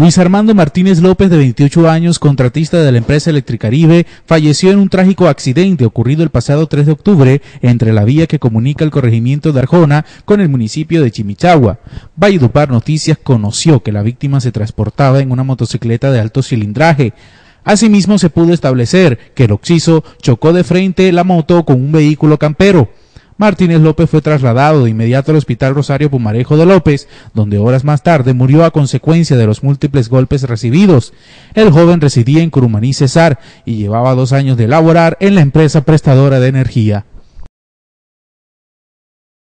Luis Armando Martínez López, de 28 años, contratista de la empresa Electricaribe, falleció en un trágico accidente ocurrido el pasado 3 de octubre entre la vía que comunica el corregimiento de Arjona con el municipio de Chimichagua. Valledupar Noticias conoció que la víctima se transportaba en una motocicleta de alto cilindraje. Asimismo, se pudo establecer que el occiso chocó de frente la moto con un vehículo campero. Martínez López fue trasladado de inmediato al Hospital Rosario Pumarejo de López, donde horas más tarde murió a consecuencia de los múltiples golpes recibidos. El joven residía en Curumaní Cesar y llevaba dos años de laborar en la empresa prestadora de energía.